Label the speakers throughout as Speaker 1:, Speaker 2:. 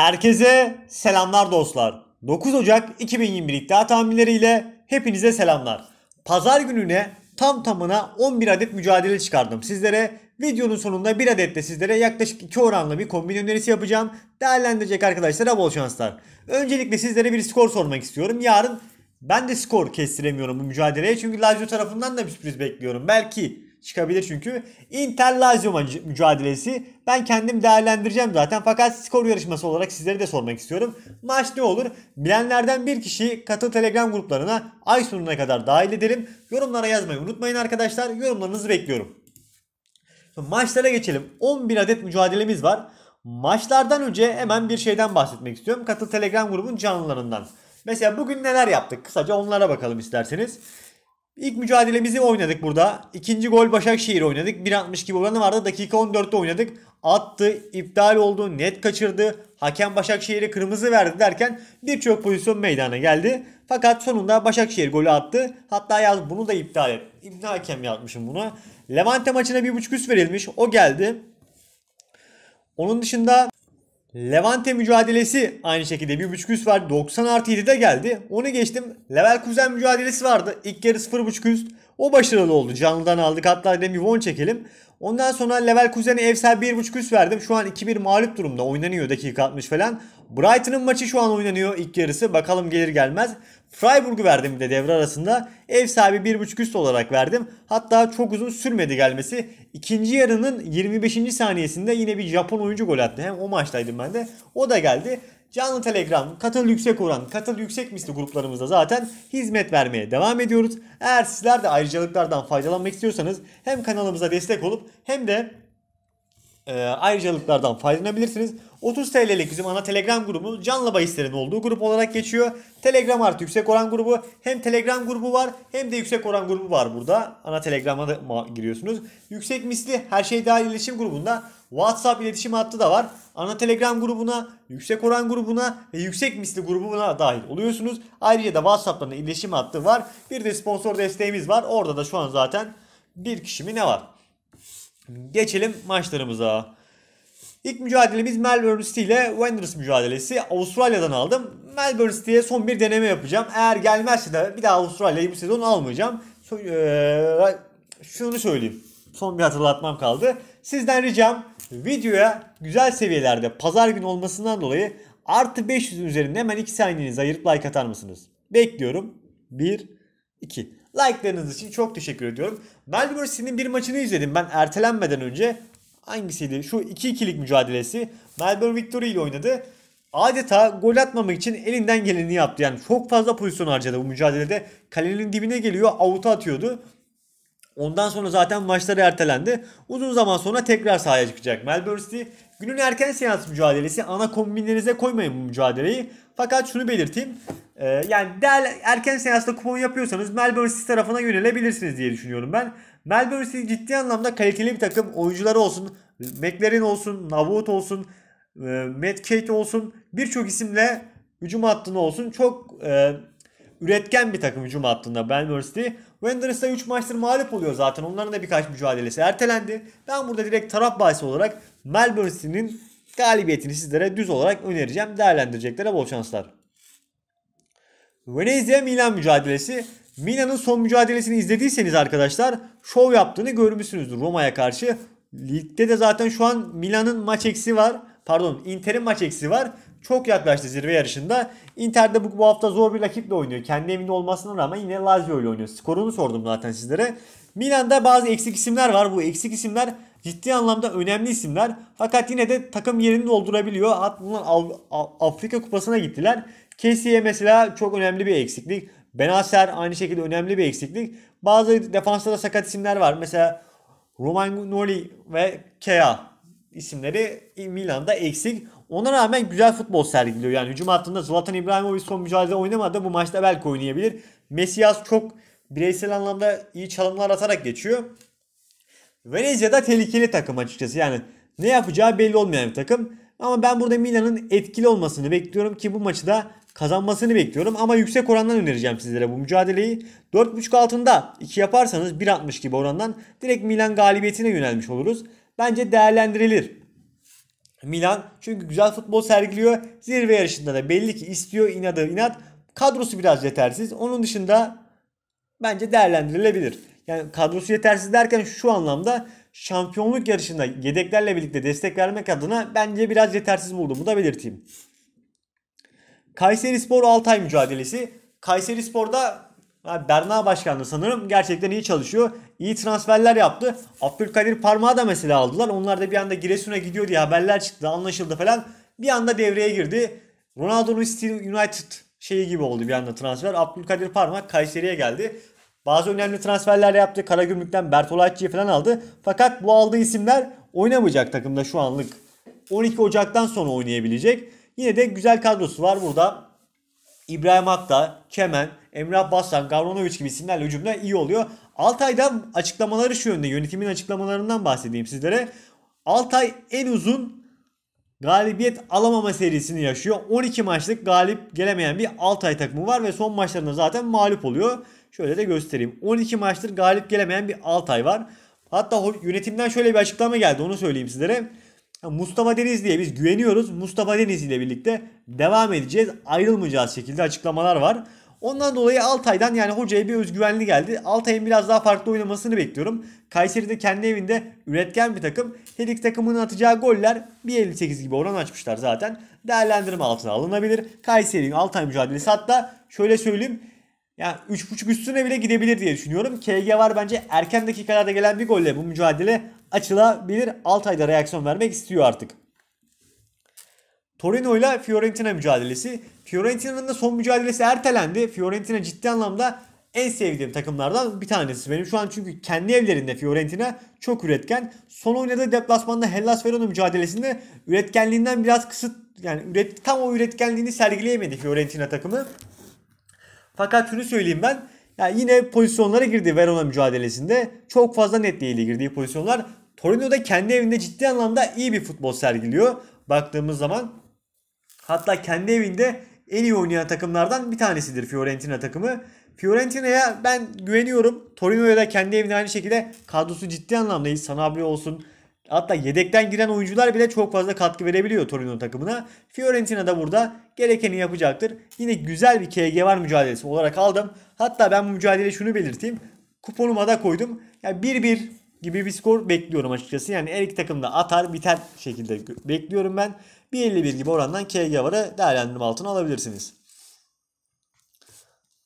Speaker 1: Herkese selamlar dostlar. 9 Ocak 2021 iddia tahminleriyle hepinize selamlar. Pazar gününe tam tamına 11 adet mücadele çıkardım sizlere. Videonun sonunda bir adet de sizlere yaklaşık 2 oranlı bir kombin önerisi yapacağım. Değerlendirecek arkadaşlara bol şanslar. Öncelikle sizlere bir skor sormak istiyorum. Yarın ben de skor kestiremiyorum bu mücadeleye. Çünkü Lazio tarafından da bir sürpriz bekliyorum. Belki çıkabilir çünkü. Inter Lazio mücadelesi. Ben kendim değerlendireceğim zaten fakat skor yarışması olarak sizlere de sormak istiyorum. Maç ne olur? Bilenlerden bir kişi katıl Telegram gruplarına ay sonuna kadar dahil edelim. Yorumlara yazmayı unutmayın arkadaşlar. Yorumlarınızı bekliyorum. maçlara geçelim. 11 adet mücadelemiz var. Maçlardan önce hemen bir şeyden bahsetmek istiyorum. Katıl Telegram grubun canlılarından. Mesela bugün neler yaptık? Kısaca onlara bakalım isterseniz. İlk mücadelemizi oynadık burada. İkinci gol Başakşehir oynadık. 1.60 gibi oranı vardı. Dakika 14'te oynadık. Attı, iptal oldu, net kaçırdı. Hakem Başakşehir'e kırmızı verdi derken birçok pozisyon meydana geldi. Fakat sonunda Başakşehir golü attı. Hatta yaz bunu da iptal et. İbni hakem yapmışım bunu? Levante maçına 1.5 üst verilmiş. O geldi. Onun dışında Levante mücadelesi aynı şekilde 1.5 üst vardı, 90 artı 7'de geldi. Onu geçtim. Leverkusen mücadelesi vardı. İlk yarı 0.5 üst. O başarılı oldu. Canlıdan aldık. Hatta dedim Yvonne çekelim. Ondan sonra level Leverkusen'e evsel 1.5 üst verdim. Şu an 2-1 mağlup durumda. Oynanıyor dakika 60 falan. Brighton'ın maçı şu an oynanıyor ilk yarısı. Bakalım gelir gelmez. Freiburg'u verdim bir de devre arasında. Ev sahibi 1.5 üst olarak verdim. Hatta çok uzun sürmedi gelmesi. İkinci yarının 25. saniyesinde yine bir Japon oyuncu gol attı. Hem o maçtaydım ben de. O da geldi. Canlı Telegram, katıl yüksek oran, katıl yüksek misli gruplarımızda zaten hizmet vermeye devam ediyoruz. Eğer sizler de ayrıcalıklardan faydalanmak istiyorsanız hem kanalımıza destek olup hem de e, ayrıcalıklardan faydalanabilirsiniz. 30 TL'lik bizim ana Telegram grubu canlı bahislerin olduğu grup olarak geçiyor. Telegram artı yüksek oran grubu. Hem Telegram grubu var hem de yüksek oran grubu var burada. Ana Telegram'a da giriyorsunuz. Yüksek misli her şey dahil iletişim grubunda WhatsApp iletişim hattı da var. Ana Telegram grubuna, yüksek oran grubuna ve yüksek misli grubuna dahil oluyorsunuz. Ayrıca da WhatsApp'tan iletişim hattı var. Bir de sponsor desteğimiz var. Orada da şu an zaten bir kişi mi ne var? Geçelim maçlarımıza. İlk mücadelemiz Melbourne City ile Wanderers mücadelesi. Avustralya'dan aldım. Melbourne City'ye son bir deneme yapacağım. Eğer gelmezse de bir daha Avustralya'yı bu sezon almayacağım. E, şunu söyleyeyim. Son bir hatırlatmam kaldı. Sizden ricam videoya güzel seviyelerde pazar günü olmasından dolayı artı 500'ün üzerinde hemen 2 saniyenizi ayırıp like atar mısınız? Bekliyorum. 1, 2. Like'larınız için çok teşekkür ediyorum. Melbourne City'nin bir maçını izledim ben ertelenmeden önce. Hangisiydi? Şu 2-2'lik mücadelesi. Melbourne Victory ile oynadı. Adeta gol atmamak için elinden geleni yaptı. Yani çok fazla pozisyon harcadı bu mücadelede. Kalenin dibine geliyor, avuta atıyordu. Ondan sonra zaten maçları ertelendi. Uzun zaman sonra tekrar sahaya çıkacak Melbourne City. Günün erken seans mücadelesi. Ana kombinlerinize koymayın bu mücadeleyi. Fakat şunu belirteyim. Ee, yani değer, erken seansta kupon yapıyorsanız Melbourne City tarafına yönelebilirsiniz diye düşünüyorum ben. Melbourne City ciddi anlamda kaliteli bir takım. Oyuncuları olsun, McLaren olsun, Navut olsun, e, Matt Kate olsun birçok isimle hücum hattında olsun çok e, üretken bir takım hücum hattında City. Wanderers 3 maçtır mağlup oluyor zaten. Onların da birkaç mücadelesi ertelendi. Ben burada direkt taraf bahsi olarak Melbourne City'nin galibiyetini sizlere düz olarak önereceğim. Değerlendireceklere bol şanslar. Venezia Milan mücadelesi. Milan'ın son mücadelesini izlediyseniz arkadaşlar şov yaptığını görmüşsünüzdür Roma'ya karşı. Ligde de zaten şu an Milan'ın maç eksi var pardon Inter'in maç eksi var. Çok yaklaştı zirve yarışında. Inter'de bu, bu hafta zor bir rakiple oynuyor. Kendi evinde olmasına rağmen yine Lazio ile oynuyor. Skorunu sordum zaten sizlere. Milan'da bazı eksik isimler var. Bu eksik isimler ciddi anlamda önemli isimler. Fakat yine de takım yerini doldurabiliyor. Bunlar Av- Afrika Kupası'na gittiler. Kessiye mesela çok önemli bir eksiklik. Benacer aynı şekilde önemli bir eksiklik. Bazı defansta da sakat isimler var. Mesela Romagnoli ve Kea isimleri Milan'da eksik. Ona rağmen güzel futbol sergiliyor. Yani hücum hattında Zlatan İbrahimovic son mücadele oynamadı. Bu maçta belki oynayabilir. Mesias çok bireysel anlamda iyi çalımlar atarak geçiyor. Venezia'da tehlikeli takım açıkçası. Yani ne yapacağı belli olmayan bir takım. Ama ben burada Milan'ın etkili olmasını bekliyorum ki bu maçı da kazanmasını bekliyorum. Ama yüksek orandan önereceğim sizlere bu mücadeleyi. 4.5 altında 2 yaparsanız 1.60 gibi orandan direkt Milan galibiyetine yönelmiş oluruz bence değerlendirilir. Milan çünkü güzel futbol sergiliyor. Zirve yarışında da belli ki istiyor inadı inat. Kadrosu biraz yetersiz. Onun dışında bence değerlendirilebilir. Yani kadrosu yetersiz derken şu anlamda şampiyonluk yarışında yedeklerle birlikte destek vermek adına bence biraz yetersiz buldum. Bu da belirteyim. Kayseri Spor Altay mücadelesi. Kayseri Spor'da Abi Berna Başkan sanırım gerçekten iyi çalışıyor. İyi transferler yaptı. Abdülkadir Parmağı da mesela aldılar. Onlar da bir anda Giresun'a gidiyor diye haberler çıktı anlaşıldı falan. Bir anda devreye girdi. Ronaldo'nun Steel United şeyi gibi oldu bir anda transfer. Abdülkadir Parmak Kayseri'ye geldi. Bazı önemli transferler yaptı. Karagümrük'ten Bertolacci'yi falan aldı. Fakat bu aldığı isimler oynamayacak takımda şu anlık. 12 Ocak'tan sonra oynayabilecek. Yine de güzel kadrosu var burada. İbrahim Akta, Kemen, Emrah Baslan, Gavronovic gibi isimlerle hücumda iyi oluyor. Altay'dan açıklamaları şu yönde. Yönetimin açıklamalarından bahsedeyim sizlere. Altay en uzun galibiyet alamama serisini yaşıyor. 12 maçlık galip gelemeyen bir Altay takımı var ve son maçlarında zaten mağlup oluyor. Şöyle de göstereyim. 12 maçtır galip gelemeyen bir Altay var. Hatta yönetimden şöyle bir açıklama geldi onu söyleyeyim sizlere. Mustafa Denizli'ye biz güveniyoruz. Mustafa Denizli ile birlikte devam edeceğiz. Ayrılmayacağız şekilde açıklamalar var. Ondan dolayı Altay'dan yani hocaya bir özgüvenli geldi. Altay'ın biraz daha farklı oynamasını bekliyorum. Kayseri de kendi evinde üretken bir takım. Her takımının atacağı goller 1.58 gibi oran açmışlar zaten. Değerlendirme altına alınabilir. Kayseri'nin Altay mücadelesi hatta şöyle söyleyeyim. Yani 3.5 üstüne bile gidebilir diye düşünüyorum. KG var bence erken dakikalarda gelen bir golle bu mücadele açılabilir. Altay'da reaksiyon vermek istiyor artık. Torino ile Fiorentina mücadelesi. Fiorentina'nın da son mücadelesi ertelendi. Fiorentina ciddi anlamda en sevdiğim takımlardan bir tanesi benim. Şu an çünkü kendi evlerinde Fiorentina çok üretken. Son oynadığı deplasmanda Hellas Verona mücadelesinde üretkenliğinden biraz kısıt yani üret, tam o üretkenliğini sergileyemedi Fiorentina takımı. Fakat şunu söyleyeyim ben. Yani yine pozisyonlara girdi Verona mücadelesinde. Çok fazla net değildi girdiği pozisyonlar. Torino'da kendi evinde ciddi anlamda iyi bir futbol sergiliyor. Baktığımız zaman Hatta kendi evinde en iyi oynayan takımlardan bir tanesidir Fiorentina takımı. Fiorentina'ya ben güveniyorum. Torino'ya da kendi evinde aynı şekilde kadrosu ciddi anlamda iyi. Sanabria olsun. Hatta yedekten giren oyuncular bile çok fazla katkı verebiliyor Torino takımına. Fiorentina da burada gerekeni yapacaktır. Yine güzel bir KG var mücadelesi olarak aldım. Hatta ben bu mücadele şunu belirteyim. Kuponuma da koydum. Yani 1-1 gibi bir skor bekliyorum açıkçası. Yani her iki takım da atar biter şekilde bekliyorum ben. 1.51 gibi orandan KG varı değerlendirme altına alabilirsiniz.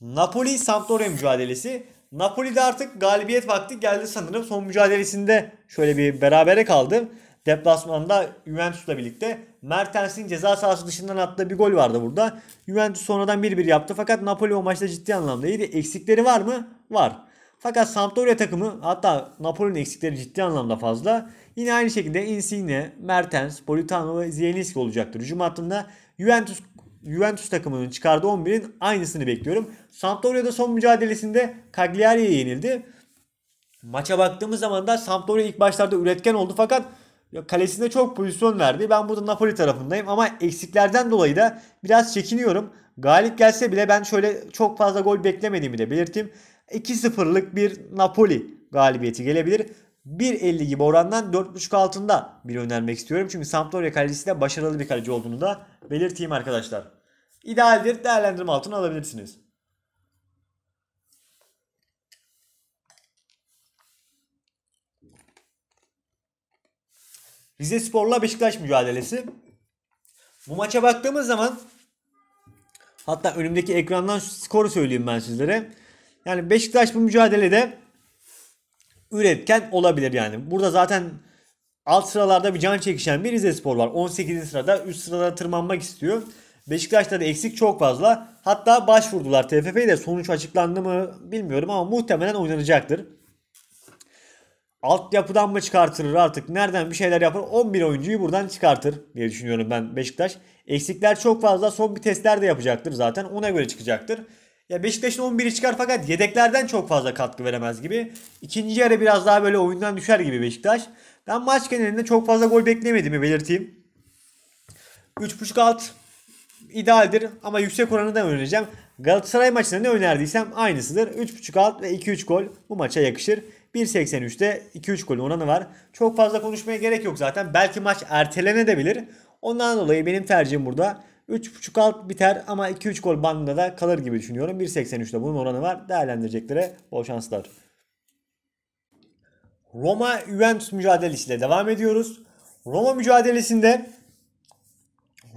Speaker 1: Napoli Sampdoria mücadelesi. Napoli'de artık galibiyet vakti geldi sanırım. Son mücadelesinde şöyle bir berabere kaldı. Deplasmanda Juventus'la birlikte Mertens'in ceza sahası dışından attığı bir gol vardı burada. Juventus sonradan 1-1 yaptı fakat Napoli o maçta ciddi anlamda iyiydi. Eksikleri var mı? Var. Fakat Sampdoria takımı hatta Napoli'nin eksikleri ciddi anlamda fazla. Yine aynı şekilde Insigne, Mertens, Politano ve Zielinski olacaktır. Hücum hattında Juventus Juventus takımının çıkardığı 11'in aynısını bekliyorum. Sampdoria'da son mücadelesinde Cagliari'ye yenildi. Maça baktığımız zaman da Sampdoria ilk başlarda üretken oldu fakat kalesinde çok pozisyon verdi. Ben burada Napoli tarafındayım ama eksiklerden dolayı da biraz çekiniyorum. Galip gelse bile ben şöyle çok fazla gol beklemediğimi de belirteyim. 2-0'lık bir Napoli galibiyeti gelebilir. 1.50 gibi orandan 4.5 altında bir önermek istiyorum. Çünkü Sampdoria kalecisi de başarılı bir kaleci olduğunu da belirteyim arkadaşlar. İdealdir değerlendirme altına alabilirsiniz. Rize Spor'la Beşiktaş mücadelesi. Bu maça baktığımız zaman hatta önümdeki ekrandan skoru söyleyeyim ben sizlere. Yani Beşiktaş bu mücadelede üretken olabilir yani. Burada zaten alt sıralarda bir can çekişen bir spor var. 18. sırada üst sıralara tırmanmak istiyor. Beşiktaş'ta da eksik çok fazla. Hatta başvurdular TFF'ye de sonuç açıklandı mı bilmiyorum ama muhtemelen oynanacaktır. Altyapıdan mı çıkartılır artık nereden bir şeyler yapar 11 oyuncuyu buradan çıkartır diye düşünüyorum ben Beşiktaş. Eksikler çok fazla son bir testler de yapacaktır zaten ona göre çıkacaktır. Ya Beşiktaş'ın 11'i çıkar fakat yedeklerden çok fazla katkı veremez gibi. İkinci yarı biraz daha böyle oyundan düşer gibi Beşiktaş. Ben maç genelinde çok fazla gol beklemediğimi belirteyim. 3.5 alt idealdir ama yüksek oranı da önereceğim. Galatasaray maçında ne önerdiysem aynısıdır. 3.5 alt ve 2-3 gol bu maça yakışır. 1.83'te 2-3 gol oranı var. Çok fazla konuşmaya gerek yok zaten. Belki maç ertelenebilir. Ondan dolayı benim tercihim burada 3.5 alt biter ama 2-3 gol bandında da kalır gibi düşünüyorum. 1.83'te bunun oranı var. Değerlendireceklere bol şanslar. Roma Juventus mücadelesiyle devam ediyoruz. Roma mücadelesinde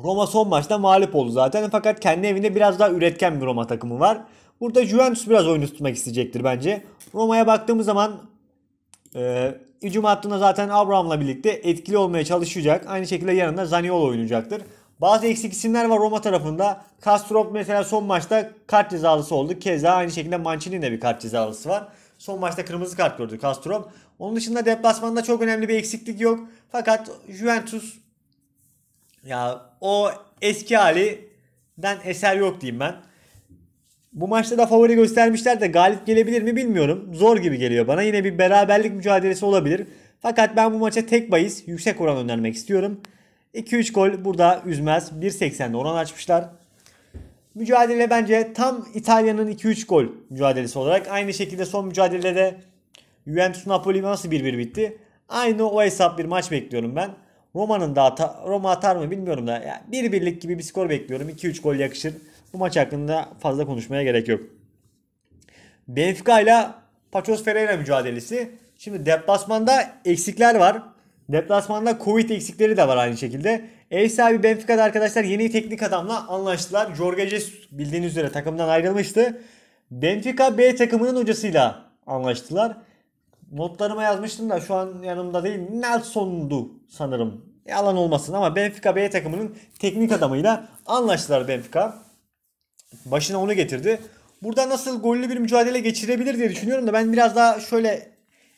Speaker 1: Roma son maçta mağlup oldu zaten fakat kendi evinde biraz daha üretken bir Roma takımı var. Burada Juventus biraz oyunu tutmak isteyecektir bence. Roma'ya baktığımız zaman e, hattında zaten Abraham'la birlikte etkili olmaya çalışacak. Aynı şekilde yanında Zaniolo oynayacaktır. Bazı eksik isimler var Roma tarafında. Kastrop mesela son maçta kart cezalısı oldu. Keza aynı şekilde Mancini'nin de bir kart cezalısı var. Son maçta kırmızı kart gördü Kastrop. Onun dışında deplasmanda çok önemli bir eksiklik yok. Fakat Juventus ya o eski halinden eser yok diyeyim ben. Bu maçta da favori göstermişler de galip gelebilir mi bilmiyorum. Zor gibi geliyor bana. Yine bir beraberlik mücadelesi olabilir. Fakat ben bu maça tek bahis yüksek oran önermek istiyorum. 2-3 gol burada üzmez. 1.80 oran açmışlar. Mücadele bence tam İtalya'nın 2-3 gol mücadelesi olarak. Aynı şekilde son mücadelede Juventus Napoli nasıl 1-1 bitti? Aynı o hesap bir maç bekliyorum ben. Roma'nın da ata, Roma atar mı bilmiyorum da. Yani bir birlik gibi bir skor bekliyorum. 2-3 gol yakışır. Bu maç hakkında fazla konuşmaya gerek yok. Benfica ile Pachos Ferreira mücadelesi. Şimdi deplasmanda eksikler var. Deplasmanda Covid eksikleri de var aynı şekilde. Ev sahibi Benfica'da arkadaşlar yeni teknik adamla anlaştılar. Jorge Jesus bildiğiniz üzere takımdan ayrılmıştı. Benfica B takımının hocasıyla anlaştılar. Notlarıma yazmıştım da şu an yanımda değil. Nelson'du sanırım. Yalan olmasın ama Benfica B takımının teknik adamıyla anlaştılar Benfica. Başına onu getirdi. Burada nasıl gollü bir mücadele geçirebilir diye düşünüyorum da ben biraz daha şöyle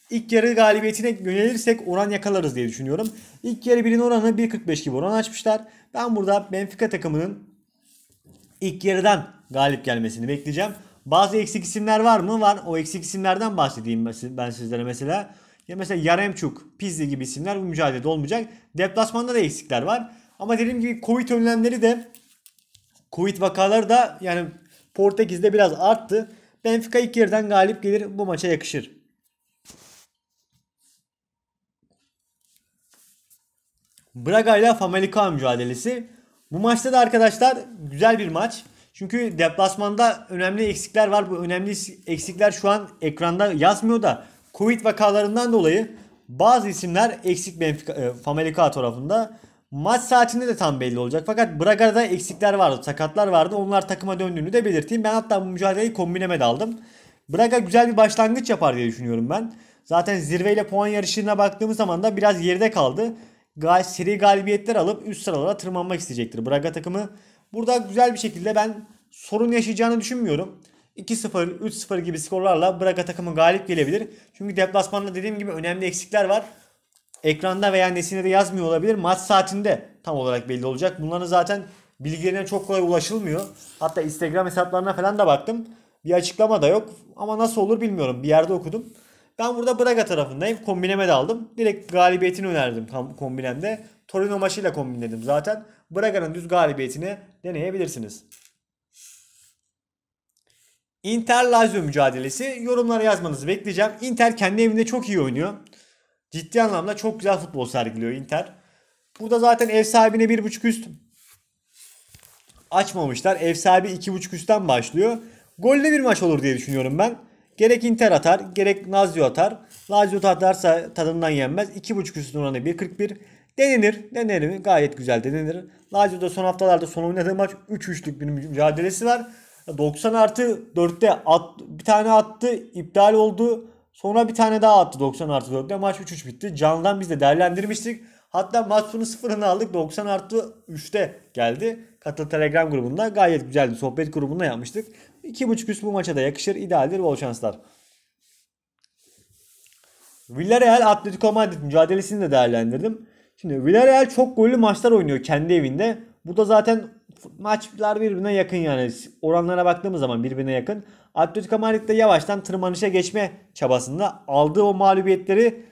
Speaker 1: İlk yarı galibiyetine yönelirsek oran yakalarız diye düşünüyorum. İlk yarı birin oranı 1.45 gibi oran açmışlar. Ben burada Benfica takımının ilk yarıdan galip gelmesini bekleyeceğim. Bazı eksik isimler var mı? Var. O eksik isimlerden bahsedeyim ben sizlere mesela. Ya mesela Yaremçuk, Pizzi gibi isimler bu mücadelede olmayacak. Deplasmanda da eksikler var. Ama dediğim gibi Covid önlemleri de Covid vakaları da yani Portekiz'de biraz arttı. Benfica ilk yerden galip gelir bu maça yakışır. Braga ile Famalicão mücadelesi. Bu maçta da arkadaşlar güzel bir maç. Çünkü deplasmanda önemli eksikler var. Bu önemli eksikler şu an ekranda yazmıyor da Covid vakalarından dolayı bazı isimler eksik Benfica, e, Famalicão tarafında. Maç saatinde de tam belli olacak. Fakat Braga'da eksikler vardı, sakatlar vardı. Onlar takıma döndüğünü de belirteyim. Ben hatta bu mücadeleyi kombineme de aldım. Braga güzel bir başlangıç yapar diye düşünüyorum ben. Zaten zirveyle puan yarışına baktığımız zaman da biraz geride kaldı gal seri galibiyetler alıp üst sıralara tırmanmak isteyecektir Braga takımı. Burada güzel bir şekilde ben sorun yaşayacağını düşünmüyorum. 2-0, 3-0 gibi skorlarla Braga takımı galip gelebilir. Çünkü deplasmanda dediğim gibi önemli eksikler var. Ekranda veya nesine de yazmıyor olabilir. Maç saatinde tam olarak belli olacak. Bunların zaten bilgilerine çok kolay ulaşılmıyor. Hatta Instagram hesaplarına falan da baktım. Bir açıklama da yok ama nasıl olur bilmiyorum. Bir yerde okudum. Ben burada Braga tarafındayım. Kombineme de aldım. Direkt galibiyetini önerdim tam kombinemde. Torino maçıyla kombinledim zaten. Braga'nın düz galibiyetini deneyebilirsiniz. Inter Lazio mücadelesi. Yorumlara yazmanızı bekleyeceğim. Inter kendi evinde çok iyi oynuyor. Ciddi anlamda çok güzel futbol sergiliyor Inter. Burada zaten ev sahibine 1.5 üst açmamışlar. Ev sahibi 2.5 üstten başlıyor. Golle bir maç olur diye düşünüyorum ben. Gerek Inter atar, gerek Lazio atar. Lazio atarsa tadından yenmez. 2.5 üstün oranı 1.41. Denenir. Denenir mi? Gayet güzel denenir. Lazio'da son haftalarda son oynadığı maç 3-3'lük bir mücadelesi var. 90 artı 4'te at, bir tane attı. iptal oldu. Sonra bir tane daha attı 90 artı 4'te. Maç 3-3 bitti. Canlıdan biz de değerlendirmiştik. Hatta maç sonu sıfırını aldık. 90 artı 3'te geldi. Katıl Telegram grubunda gayet güzeldi sohbet grubunda yapmıştık. 2.5 üst bu maça da yakışır. İdealdir. Bol şanslar. Villarreal Atletico Madrid mücadelesini de değerlendirdim. Şimdi Villarreal çok gollü maçlar oynuyor kendi evinde. Bu da zaten maçlar birbirine yakın yani. Oranlara baktığımız zaman birbirine yakın. Atletico Madrid de yavaştan tırmanışa geçme çabasında aldığı o mağlubiyetleri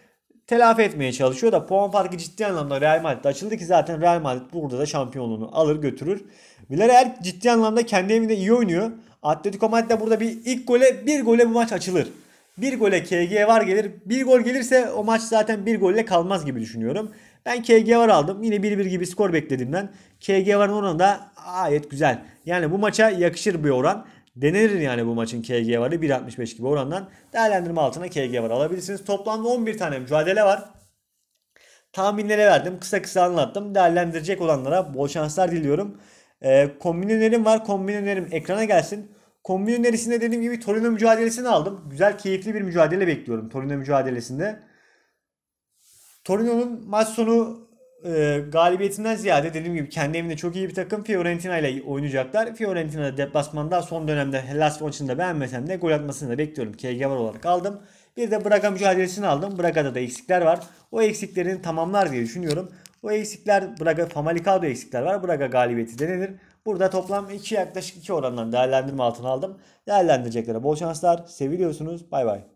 Speaker 1: telafi etmeye çalışıyor da puan farkı ciddi anlamda Real Madrid'de açıldı ki zaten Real Madrid burada da şampiyonluğunu alır götürür. Villarreal ciddi anlamda kendi evinde iyi oynuyor. Atletico Madrid de burada bir ilk gole bir gole bu maç açılır. Bir gole KG var gelir. Bir gol gelirse o maç zaten bir golle kalmaz gibi düşünüyorum. Ben KG var aldım. Yine 1-1 gibi skor bekledim ben. KG varın oranı da ayet güzel. Yani bu maça yakışır bir oran. Denenir yani bu maçın KG varı 1.65 gibi orandan. Değerlendirme altına KG var alabilirsiniz. Toplamda 11 tane mücadele var. Tahminlere verdim. Kısa kısa anlattım. Değerlendirecek olanlara bol şanslar diliyorum. E, ee, kombin var. Kombinelerim ekrana gelsin. Kombinelerisinde dediğim gibi Torino mücadelesini aldım. Güzel keyifli bir mücadele bekliyorum Torino mücadelesinde. Torino'nun maç sonu e, galibiyetinden ziyade dediğim gibi kendi evinde çok iyi bir takım Fiorentina ile oynayacaklar. Fiorentina'da deplasmanda son dönemde Hellas maçını da beğenmesem de gol atmasını da bekliyorum. KG var olarak aldım. Bir de Braga mücadelesini aldım. Braga'da da eksikler var. O eksiklerini tamamlar diye düşünüyorum. Bu eksikler Braga Famalicado eksikler var. Braga galibiyeti denilir. Burada toplam 2 yaklaşık 2 oranından değerlendirme altına aldım. Değerlendireceklere bol şanslar. Seviliyorsunuz. Bay bay.